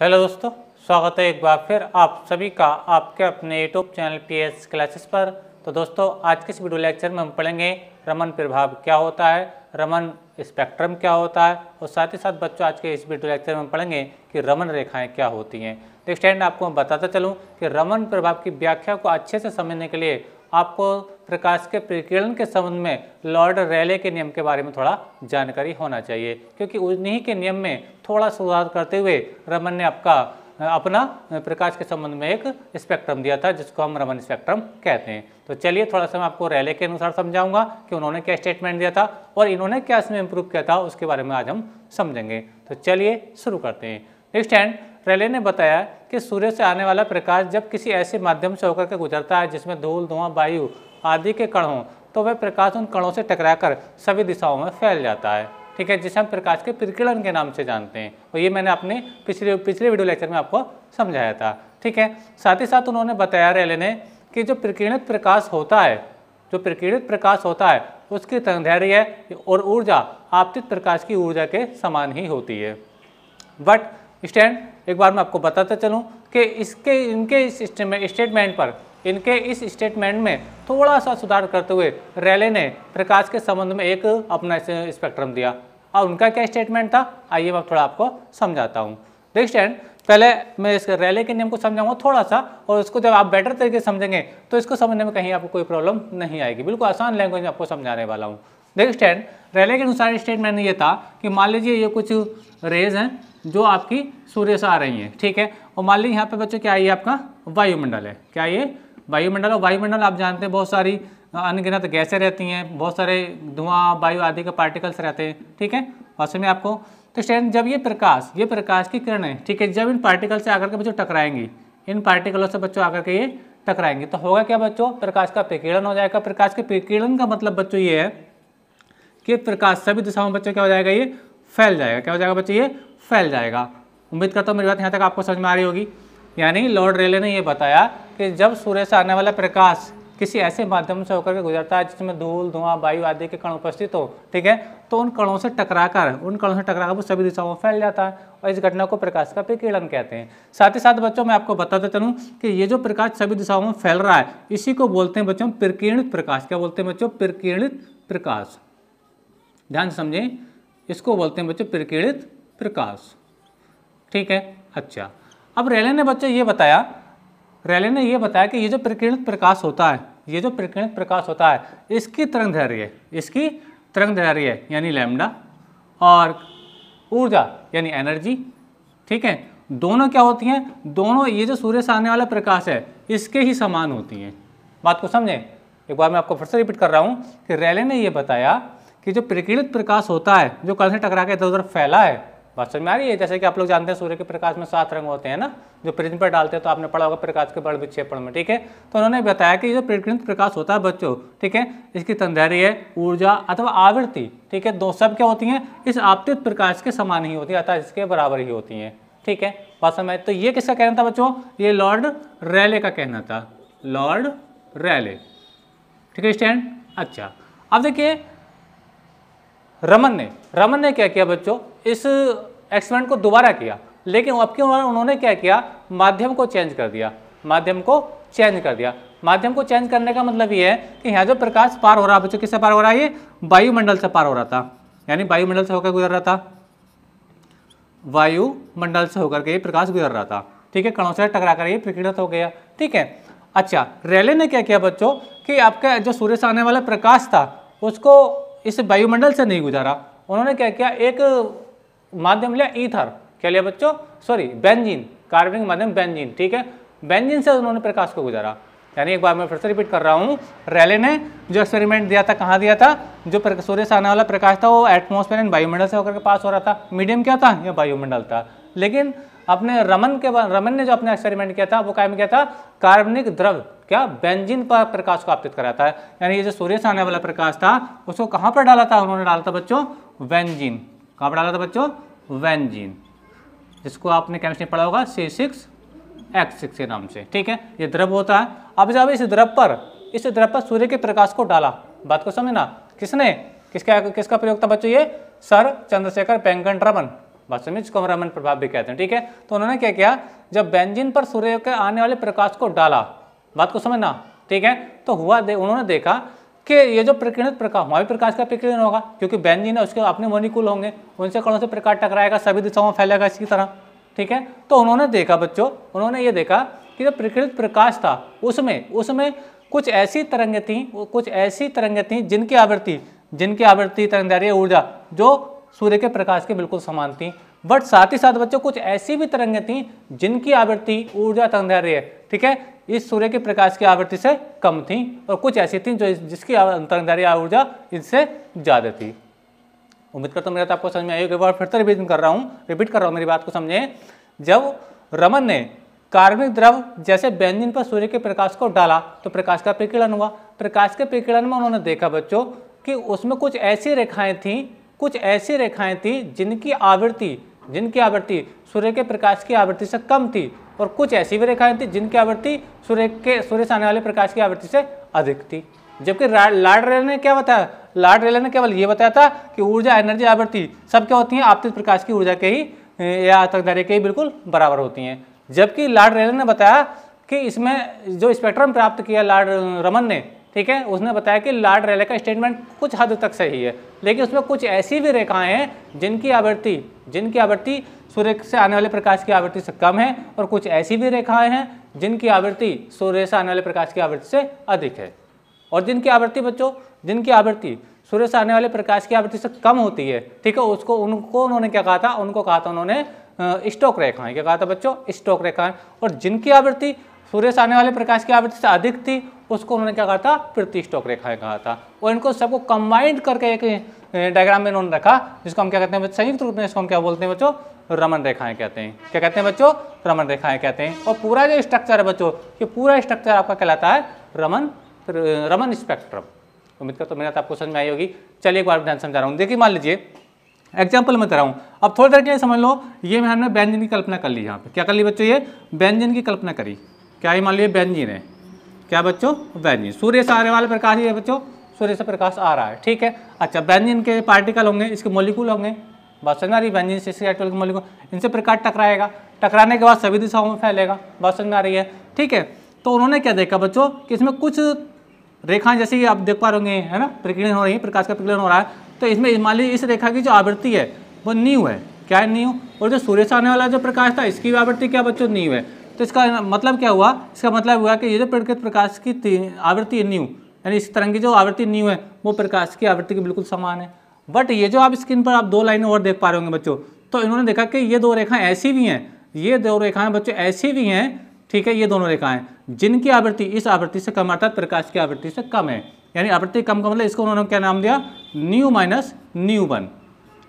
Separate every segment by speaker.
Speaker 1: hello दोस्तों स्वागत है एक बार फिर आप सभी का आपके अपने YouTube channel P S classes पर तो दोस्तों आज के इस वीडियो लेक्चर में हम पढ़ेंगे रमन प्रभाव क्या होता है रमन स्पेक्ट्रम क्या होता है और साथ ही साथ बच्चों आज के इस वीडियो लेक्चर में पढ़ेंगे कि रमन रेखाएं क्या होती हैं तो स्टैंड आपको मैं बताता चलूँ कि रमन प्रभाव की व्याख्या को अच्छे से समझने के लिए आपको प्रकाश के प्रकीर्ण के संबंध में लॉर्ड रैले के नियम के बारे में थोड़ा जानकारी होना चाहिए क्योंकि उन्हीं के नियम में थोड़ा सुधार करते हुए रमन ने आपका अपना प्रकाश के संबंध में एक स्पेक्ट्रम दिया था जिसको हम रमन स्पेक्ट्रम कहते हैं तो चलिए थोड़ा सा मैं आपको रैले के अनुसार समझाऊंगा कि उन्होंने क्या स्टेटमेंट दिया था और इन्होंने क्या इसमें इम्प्रूव किया था उसके बारे में आज हम समझेंगे तो चलिए शुरू करते हैं स्टैंड रैले ने बताया कि सूर्य से आने वाला प्रकाश जब किसी ऐसे माध्यम से होकर के गुजरता है जिसमें धूल धुआं वायु आदि के कण हों तो वह प्रकाश उन कणों से टकराकर सभी दिशाओं में फैल जाता है ठीक है जिसे हम प्रकाश के प्रकीर्णन के नाम से जानते हैं और ये मैंने अपने पिछले पिछले वीडियो लेक्चर में आपको समझाया था ठीक है साथ ही साथ उन्होंने बताया रैले ने कि जो प्रकीर्णित प्रकाश होता है जो प्रकीर्णित प्रकाश होता है उसकी धैर्य और ऊर्जा आपतित प्रकाश की ऊर्जा के समान ही होती है बट स्टैंड एक बार मैं आपको बताता चलूँ कि इसके इनके इस स्टेटमेंट पर इनके इस स्टेटमेंट में थोड़ा सा सुधार करते हुए रैले ने प्रकाश के संबंध में एक अपना स्पेक्ट्रम दिया और उनका क्या स्टेटमेंट था आइए मैं थोड़ा आपको समझाता हूँ देख स्टैंड पहले मैं इस रैले के नियम को समझाऊंगा थोड़ा सा और उसको जब आप बेटर तरीके से समझेंगे तो इसको समझने में कहीं आपको कोई प्रॉब्लम नहीं आएगी बिल्कुल आसान लैंग्वेज में आपको समझाने वाला हूँ देख स्टैंड रैले के अनुसार स्टेटमेंट ये था कि मान लीजिए ये कुछ रेज हैं जो आपकी सूर्य से आ रही हैं ठीक है और मान लीजिए यहाँ पे बच्चों क्या ये आपका वायुमंडल है क्या ये वायुमंडल और वायुमंडल आप जानते हैं बहुत सारी अनगिनत गैसें रहती हैं बहुत सारे धुआं वायु आदि के पार्टिकल्स रहते हैं ठीक है वास्तव में आपको तो स्टैंड जब ये प्रकाश ये प्रकाश की किरण है ठीक है जब इन पार्टिकल से आकर के बच्चों टकराएंगी इन पार्टिकलों से बच्चों आकर के ये टकराएंगे तो होगा क्या बच्चों प्रकाश का प्रकीर्णन हो जाएगा प्रकाश के प्रकीर्णन का मतलब बच्चों ये है कि प्रकाश सभी दिशाओं में बच्चों क्या हो जाएगा ये फैल जाएगा क्या हो जाएगा बच्चे ये फैल जाएगा उम्मीद करता हूँ मेरी बात यहाँ तक आपको समझ में आ रही होगी यानी लॉर्ड रेले ने यह बताया कि जब सूर्य से आने वाला प्रकाश किसी ऐसे माध्यम से होकर के गुजरता है जिसमें धूल धुआं वायु आदि के कण उपस्थित हो ठीक है तो उन कणों से टकराकर उन कणों से टकराकर वो सभी दिशाओं में फैल जाता है और इस घटना को प्रकाश का विकिरण कहते हैं साथ ही साथ बच्चों मैं आपको बताते चलूँ कि ये जो प्रकाश सभी दिशाओं में फैल रहा है इसी को बोलते हैं बच्चों प्रकीर्णित प्रकाश क्या बोलते हैं बच्चों प्रकीर्णित प्रकाश ध्यान समझें इसको बोलते हैं बच्चे प्रकीर्णित प्रकाश ठीक है अच्छा अब रैले ने बच्चे ये बताया रैले ने ये बताया कि ये जो प्रकीर्णित प्रकाश होता है ये जो प्रकीर्णित प्रकाश होता है इसकी तरंग धैर्य इसकी तरंग धैर्य यानी लैमडा और ऊर्जा यानी एनर्जी ठीक है दोनों क्या होती हैं दोनों ये जो सूर्य से आने वाला प्रकाश है इसके ही समान होती हैं बात को समझें एक बार मैं आपको फिर से रिपीट कर रहा हूँ कि रैले ने ये बताया कि जो प्रकीर्णित प्रकाश होता है जो कल से टकरा के इधर उधर फैला है बात समझ में आ रही है जैसे कि आप लोग जानते हैं सूर्य के प्रकाश में सात रंग होते हैं ना जो प्रिज्म पर डालते हैं तो आपने पढ़ा होगा प्रकाश के बड़ विक्षेपण में ठीक है तो उन्होंने बताया कि जो प्रकृत प्रकाश होता है बच्चों ठीक है इसकी है ऊर्जा अथवा आवृत्ति ठीक है दो सब क्या होती हैं इस आपतित प्रकाश के समान ही होती है अर्थात इसके बराबर ही होती हैं ठीक है बात समझ तो ये किसका कहना था बच्चों ये लॉर्ड रैले का कहना था लॉर्ड रैले ठीक है स्टैंड अच्छा अब देखिए रमन ने रमन ने क्या किया बच्चों इस एक्सपेरिमेंट को दोबारा किया लेकिन अब क्यों उन्होंने क्या किया माध्यम को चेंज कर दिया माध्यम को चेंज कर दिया माध्यम को चेंज करने का मतलब ये है कि यहाँ जो प्रकाश पार हो रहा है बच्चों किससे पार हो रहा है ये वायुमंडल से पार हो रहा था यानी वायुमंडल से होकर गुजर रहा था वायुमंडल से होकर के ये प्रकाश गुजर रहा था ठीक है कणों से टकरा कर ये प्रकीर्णित हो गया ठीक है अच्छा रैले ने क्या किया बच्चों कि आपका जो सूर्य से आने वाला प्रकाश था उसको इस वायुमंडल से नहीं गुजारा उन्होंने क्या किया एक माध्यम लिया ईथर क्या लिया बच्चों सॉरी बेंजीन कार्बनिक माध्यम बेंजीन ठीक है बेंजीन से उन्होंने प्रकाश को गुजारा यानी एक बार मैं फिर से रिपीट कर रहा हूँ रैले ने जो एक्सपेरिमेंट दिया था कहाँ दिया था जो सूर्य से आने वाला प्रकाश था वो एटमोसफेयर एंड वायुमंडल से होकर के पास हो रहा था मीडियम क्या था यह वायुमंडल था लेकिन अपने रमन के रमन ने जो अपना एक्सपेरिमेंट किया था वो क्या किया था कार्बनिक द्रव क्या बेंजीन पर प्रकाश को आपतित कराता है यानी ये जो सूर्य से आने वाला प्रकाश था उसको कहाँ पर डाला था उन्होंने डाला था बच्चों वेंजिन कहाँ पर डाला था बच्चों वेंजिन जिसको आपने केमिस्ट्री पढ़ा होगा सी सिक्स एक्स सिक्स के नाम से ठीक है ये द्रव होता है अब जब इस द्रव पर इस द्रव पर सूर्य के प्रकाश को डाला बात को समझना किसने किसका किसका प्रयोग था बच्चों ये सर चंद्रशेखर पेंगन रमन वास्तव में जिसको हम रमन प्रभाव भी कहते हैं ठीक है तो उन्होंने क्या किया जब बेंजिन पर सूर्य के आने वाले प्रकाश को डाला बात को समझना ठीक है तो हुआ दे उन्होंने देखा कि ये जो प्रकीर्णित प्रकाश हमारे प्रकाश का प्रकीर्णन होगा क्योंकि बेंजिन है उसके अपने मोनिकूल होंगे उनसे कणों से प्रकाश टकराएगा सभी दिशाओं में फैलेगा इसी तरह ठीक है तो उन्होंने देखा बच्चों उन्होंने ये देखा कि जो प्रकृत प्रकाश था उसमें उसमें कुछ ऐसी तरंगें थीं कुछ ऐसी तरंगें थीं जिनकी आवृत्ति जिनकी आवृत्ति तरंगदारी ऊर्जा जो सूर्य के प्रकाश के बिल्कुल समान थी बट साथ ही साथ बच्चों कुछ ऐसी भी तरंगें थी जिनकी आवृत्ति ऊर्जा तरंगदैर्य ठीक है इस सूर्य के प्रकाश की आवृत्ति से कम थी और कुछ ऐसी थी जो जिसकी तरंगधार्य ऊर्जा इनसे ज़्यादा थी उम्मीद करता हूँ मेरे आपको समझ में आई एक बार फिर से रिविजन कर रहा हूँ रिपीट कर रहा हूँ मेरी बात को समझें जब रमन ने कार्बनिक द्रव जैसे व्यंजन पर सूर्य के प्रकाश को डाला तो प्रकाश का प्रकीर्णन हुआ प्रकाश के प्रकीर्णन में उन्होंने देखा बच्चों कि उसमें कुछ ऐसी रेखाएं थीं कुछ ऐसी रेखाएं थी जिनकी आवृत्ति जिनकी आवृत्ति सूर्य के प्रकाश की आवृत्ति से कम थी और कुछ ऐसी भी रेखाएं थी जिनकी आवृत्ति सूर्य के सूर्य से आने वाले प्रकाश की आवृत्ति से अधिक थी जबकि लार्ड रेलर ने क्या बताया लार्ड रेलर ने केवल ये बताया था कि ऊर्जा एनर्जी आवृत्ति सब क्या होती है आपतित प्रकाश की ऊर्जा के ही या तकदारे के ही बिल्कुल बराबर होती हैं जबकि लार्ड रेलर ने बताया कि इसमें जो स्पेक्ट्रम प्राप्त किया लार्ड रमन ने ठीक है उसने बताया कि लाड रेले का स्टेटमेंट कुछ हद तक सही है लेकिन उसमें कुछ ऐसी भी रेखाएं हैं जिनकी आवृत्ति जिनकी आवृत्ति सूर्य से आने वाले प्रकाश की आवृत्ति से कम है और कुछ ऐसी भी रेखाएं हैं जिनकी आवृत्ति सूर्य से आने वाले प्रकाश की आवृत्ति से अधिक है और जिनकी आवृत्ति बच्चों जिनकी आवृत्ति सूर्य से आने वाले प्रकाश की आवृत्ति से कम होती है ठीक है उसको उनको उन्होंने क्या कहा था उनको कहा था उन्होंने स्टोक रेखाएं क्या कहा था बच्चों स्टोक रेखाएं और जिनकी आवृत्ति सूर्य से आने वाले प्रकाश की आवृत्ति से अधिक थी उसको उन्होंने क्या कहा था प्रतिष्ठोक रेखाएं कहा था और इनको सबको कंबाइंड करके एक डायग्राम में उन्होंने रखा जिसको हम क्या कहते हैं संयुक्त रूप में इसको हम क्या बोलते हैं बच्चों रमन रेखाएं कहते हैं क्या कहते हैं बच्चों रमन रेखाएं कहते हैं और पूरा जो स्ट्रक्चर है बच्चों ये पूरा स्ट्रक्चर आपका कहलाता है रमन रमन स्पेक्ट्रम उम्मीद करता तो मेहनत आपको समझ में आई होगी चलिए एक बार ध्यान समझा रहा हूँ देखिए मान लीजिए एग्जाम्पल मैं दे रहा हूँ अब थोड़ी देर के लिए समझ लो ये हमने व्यंजन की कल्पना कर ली यहाँ पे क्या कर ली बच्चों ये व्यंजन की कल्पना करी क्या ही मान लीजिए बेंजीन है क्या बच्चों व्यंजिन सूर्य से आने वाला प्रकाश है बच्चों सूर्य से प्रकाश आ रहा है ठीक है अच्छा व्यंजिन के पार्टिकल होंगे इसके मोलिकूल होंगे बात समझ में आ रही है से इसके के मोलिकूल इनसे प्रकाश टकराएगा टकराने के बाद सभी दिशाओं में फैलेगा बात समझ में आ रही है ठीक है तो उन्होंने क्या देखा बच्चों कि इसमें कुछ रेखाएं जैसे कि आप देख पा रहे है ना प्रकीर्णन हो रही है प्रकाश का प्रकीर्णन हो रहा है तो इसमें मान लीजिए इस रेखा की जो आवृत्ति है वो न्यू है क्या है न्यू और जो सूर्य से आने वाला जो प्रकाश था इसकी भी आवृत्ति क्या बच्चों न्यू है तो इसका मतलब क्या हुआ इसका मतलब हुआ कि ये जो प्रकृत प्रकाश की आवृत्ति न्यू यानी इस तरंग की जो आवृत्ति न्यू है वो प्रकाश की आवृत्ति के बिल्कुल समान है बट ये जो आप स्क्रीन पर आप दो लाइनें और देख पा रहे होंगे बच्चों तो इन्होंने देखा कि ये दो रेखाएं ऐसी भी हैं ये दो रेखाएं बच्चों ऐसी भी हैं ठीक है ये दोनों रेखाएं जिनकी आवृत्ति इस आवृत्ति से कम अर्थात प्रकाश की आवृत्ति से कम है यानी आवृत्ति कम का मतलब इसको उन्होंने क्या नाम दिया न्यू माइनस न्यू वन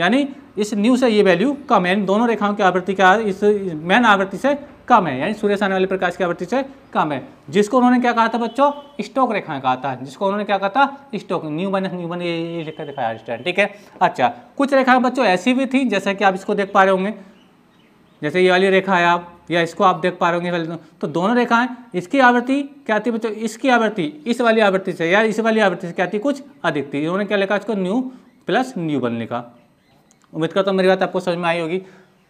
Speaker 1: यानी इस न्यू से ये वैल्यू कम है यानी दोनों रेखाओं की आवृत्ति का इस मैन आवृत्ति से कम है यानी सूर्य से आने वाले प्रकाश की आवृत्ति से कम है जिसको उन्होंने क्या कहा था बच्चों स्टोक रेखाएं कहा था जिसको उन्होंने क्या कहा था स्टोक न्यू माइनस न्यू बन ये लिखकर दिखाया स्टैंड ठीक है अच्छा कुछ रेखाएं बच्चों ऐसी भी थी जैसा कि आप इसको देख पा रहे होंगे जैसे ये वाली रेखा है आप या इसको आप देख पा रहे होंगे तो दोनों रेखाएं इसकी आवृत्ति क्या थी बच्चों इसकी आवृत्ति इस वाली आवृत्ति से या इस वाली आवृत्ति से क्या थी कुछ अधिक थी इन्होंने क्या लिखा इसको न्यू प्लस न्यू वन लिखा उम्मीद करता हूँ मेरी बात आपको समझ में आई होगी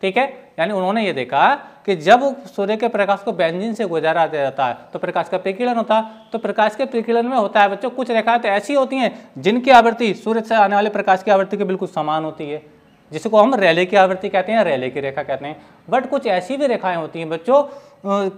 Speaker 1: ठीक है यानी उन्होंने ये देखा कि जब सूर्य के प्रकाश को बेंजिन से गुजारा जाता है तो प्रकाश का प्रकीर्णन होता है तो प्रकाश के प्रकीर्णन में होता है बच्चों कुछ रेखाएं तो ऐसी होती हैं जिनकी आवृत्ति सूर्य से आने वाले प्रकाश की आवृत्ति के बिल्कुल समान होती है जिसको हम रैले की आवृत्ति कहते हैं रैले की रेखा कहते हैं बट कुछ ऐसी भी रेखाएं होती हैं बच्चों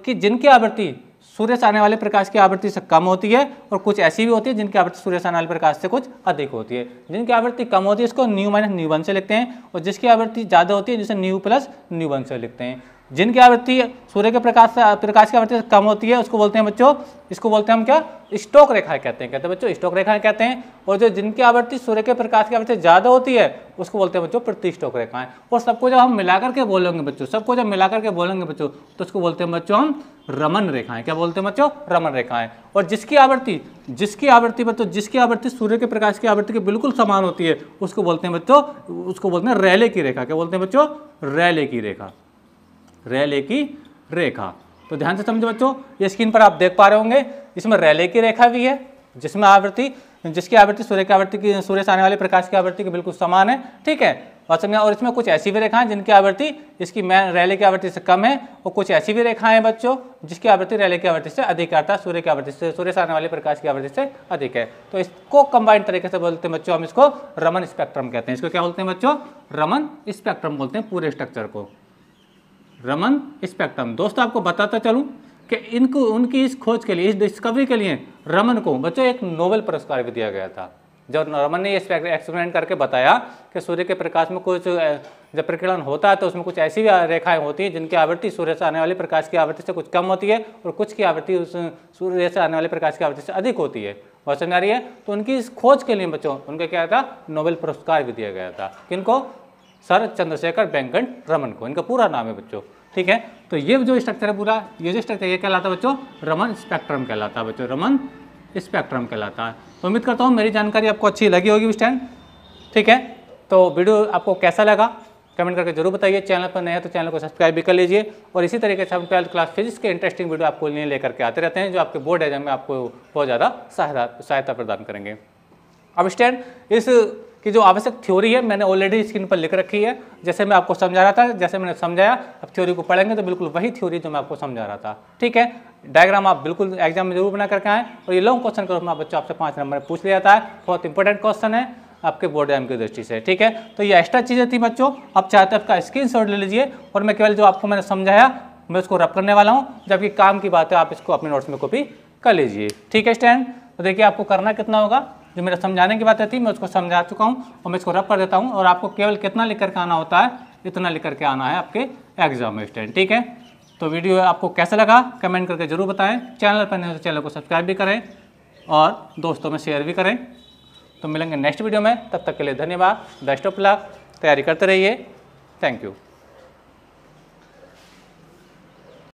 Speaker 1: की जिनकी आवृत्ति सूर्य से आने वाले प्रकाश की आवृत्ति से कम होती है और कुछ ऐसी भी होती है जिनकी आवृत्ति सूर्य से आने वाले प्रकाश से कुछ अधिक होती है जिनकी आवृत्ति कम होती है इसको न्यू माइनस न्यू वन से लिखते हैं और जिसकी आवृत्ति ज़्यादा होती है जिसे न्यू प्लस न्यू वन से लिखते हैं जिनकी आवृत्ति सूर्य के प्रकाश प्रकाश की आवृत्ति कम होती है उसको बोलते हैं बच्चों इसको बोलते हैं हम क्या स्टोक रेखाएं कहते हैं कहते हैं बच्चों स्टोक रेखाएं कहते हैं और जो जिनकी आवृत्ति सूर्य के प्रकाश की आवृत्ति ज़्यादा होती है उसको बोलते हैं बच्चों स्टोक रेखाएं और सबको जब हम मिला करके बोलेंगे बच्चों सबको जब मिला करके बोलेंगे बच्चों तो उसको बोलते हैं बच्चों हम रमन रेखाएं क्या बोलते हैं बच्चों रमन रेखाएं और जिसकी आवृत्ति जिसकी आवृत्ति बच्चों जिसकी आवृत्ति सूर्य के प्रकाश की आवृत्ति के बिल्कुल समान होती है उसको बोलते हैं बच्चों उसको बोलते हैं रैले की रेखा क्या बोलते हैं बच्चों रैले की रेखा रैले की रेखा तो ध्यान से समझो बच्चों ये स्क्रीन पर आप देख पा रहे होंगे इसमें रैले की रेखा भी है जिसमें आवृत्ति जिसकी आवृत्ति सूर्य की आवृत्ति की सूर्य से आने वाले प्रकाश की आवृत्ति के बिल्कुल समान है ठीक है और समझ और इसमें कुछ ऐसी भी रेखाएं जिनकी आवृत्ति इसकी मैन रैले की आवृत्ति से कम है और कुछ ऐसी भी रेखाएं हैं बच्चों जिसकी आवृत्ति रैले की आवृत्ति से अधिक आता है सूर्य की आवृत्ति से सूर्य से आने वाले प्रकाश की आवृत्ति से अधिक है तो इसको कंबाइंड तरीके से बोलते हैं बच्चों हम इसको रमन स्पेक्ट्रम कहते हैं इसको क्या बोलते हैं बच्चों रमन स्पेक्ट्रम बोलते हैं पूरे स्ट्रक्चर को रमन स्पेक्ट्रम दोस्तों आपको बताता चलूँ कि इनको उनकी इस खोज के लिए इस डिस्कवरी के लिए रमन को बच्चों एक नोबेल पुरस्कार भी दिया गया था जब रमन ने एक्सपेरिमेंट करके बताया कि सूर्य के प्रकाश में कुछ जब प्रकीर्णन होता है तो उसमें कुछ ऐसी भी रेखाएं होती हैं जिनकी आवृत्ति सूर्य से आने वाले प्रकाश की आवृत्ति से कुछ कम होती है और कुछ की आवृत्ति उस सूर्य से आने वाले प्रकाश की आवृत्ति से अधिक होती है वह समझ आ रही है तो उनकी इस खोज के लिए बच्चों उनका क्या था नोबेल पुरस्कार भी दिया गया था किनको सर चंद्रशेखर वेंकट रमन को इनका पूरा नाम है बच्चों ठीक है तो ये जो स्ट्रक्चर है पूरा ये जो स्ट्रक्चर ये कहलाता है बच्चों रमन स्पेक्ट्रम कहलाता है बच्चों रमन स्पेक्ट्रम कहलाता है तो उम्मीद करता हूँ मेरी जानकारी आपको अच्छी लगी होगी उस टाइम ठीक है तो वीडियो आपको कैसा लगा कमेंट करके जरूर बताइए चैनल पर नया तो चैनल को सब्सक्राइब भी कर लीजिए और इसी तरीके से हम ट्वेल्थ क्लास फिजिक्स के इंटरेस्टिंग वीडियो आपको लिए लेकर के आते रहते हैं जो आपके बोर्ड एग्जाम में आपको बहुत ज़्यादा सहायता सहायता प्रदान करेंगे अब स्टैंड इस कि जो आवश्यक थ्योरी है मैंने ऑलरेडी स्क्रीन पर लिख रखी है जैसे मैं आपको समझा रहा था जैसे मैंने समझाया अब थ्योरी को पढ़ेंगे तो बिल्कुल वही थ्योरी जो मैं आपको समझा रहा था ठीक है डायग्राम आप बिल्कुल एग्जाम में जरूर बना करके आएँ और ये लॉन्ग क्वेश्चन के रूप में बच्चों आपसे पाँच नंबर में पूछ लिया जाता है बहुत इंपॉर्टेंट क्वेश्चन है आपके बोर्ड एम की दृष्टि से ठीक है तो ये एक्स्ट्रा चीज़ें थी बच्चों आप चाहते आपका स्क्रीन शॉट ले लीजिए और मैं केवल जो आपको मैंने समझाया मैं उसको रब करने वाला हूँ जबकि काम की बात है आप इसको अपने नोट्स में कॉपी कर लीजिए ठीक है स्टैंड तो देखिए आपको करना कितना होगा जो मेरा समझाने की बात रहती है मैं उसको समझा चुका हूँ और मैं इसको रब कर देता हूँ और आपको केवल कितना लिख करके आना होता है इतना लिख करके आना है आपके एग्जाम में स्टैंड ठीक है तो वीडियो आपको कैसा लगा कमेंट करके ज़रूर बताएं चैनल पर नहीं तो चैनल को सब्सक्राइब भी करें और दोस्तों में शेयर भी करें तो मिलेंगे नेक्स्ट वीडियो में तब तक के लिए धन्यवाद बेस्ट ऑफ लक तैयारी करते रहिए थैंक यू